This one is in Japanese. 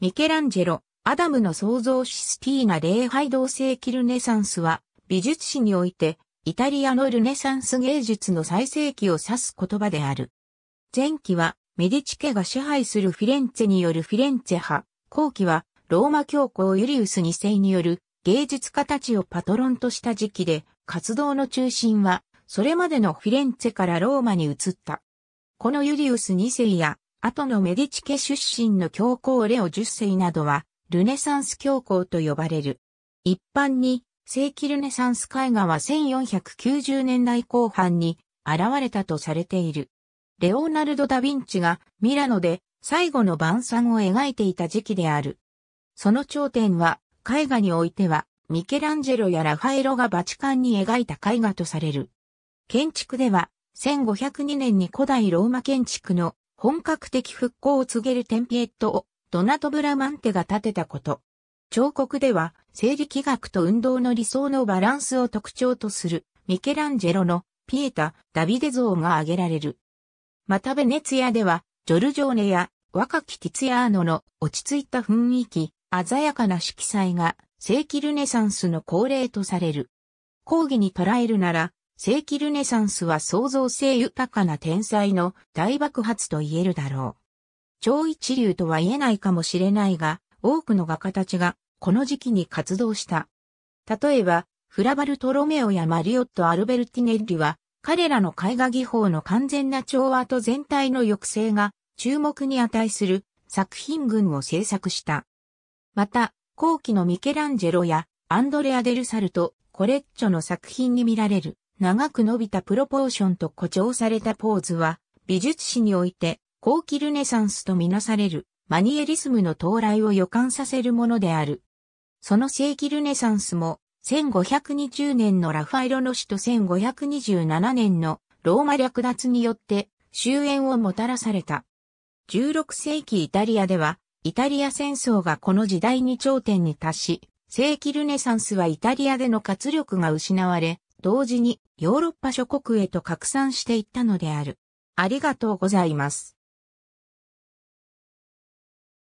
ミケランジェロ、アダムの創造システィーナ礼拝同世紀ルネサンスは、美術史において、イタリアのルネサンス芸術の最盛期を指す言葉である。前期は、メディチ家が支配するフィレンツェによるフィレンツェ派、後期は、ローマ教皇ユリウス2世による芸術家たちをパトロンとした時期で、活動の中心は、それまでのフィレンツェからローマに移った。このユリウス2世や後のメディチ家出身の教皇レオ10世などは、ルネサンス教皇と呼ばれる。一般に、正規ルネサンス絵画は1490年代後半に現れたとされている。レオナルド・ダ・ヴィンチがミラノで最後の晩餐を描いていた時期である。その頂点は、絵画においては、ミケランジェロやラファエロがバチカンに描いた絵画とされる。建築では、1502年に古代ローマ建築の本格的復興を告げるテンピエットをドナト・ブラマンテが建てたこと。彫刻では、生理気学と運動の理想のバランスを特徴とするミケランジェロのピエタ・ダビデ像が挙げられる。またベネツィアでは、ジョルジョーネや若きティツィアーノの落ち着いた雰囲気、鮮やかな色彩が正規ルネサンスの恒例とされる。講義に捉えるなら、世紀ルネサンスは創造性豊かな天才の大爆発と言えるだろう。超一流とは言えないかもしれないが、多くの画家たちがこの時期に活動した。例えば、フラバルトロメオやマリオット・アルベルティネッリは、彼らの絵画技法の完全な調和と全体の抑制が注目に値する作品群を制作した。また、後期のミケランジェロやアンドレア・デルサルとコレッチョの作品に見られる長く伸びたプロポーションと誇張されたポーズは、美術史において、後期ルネサンスとみなされる、マニエリスムの到来を予感させるものである。その世紀ルネサンスも、1520年のラファエロの死と1527年のローマ略奪によって終焉をもたらされた。16世紀イタリアでは、イタリア戦争がこの時代に頂点に達し、世紀ルネサンスはイタリアでの活力が失われ、同時にヨーロッパ諸国へと拡散していったのである。ありがとうございます。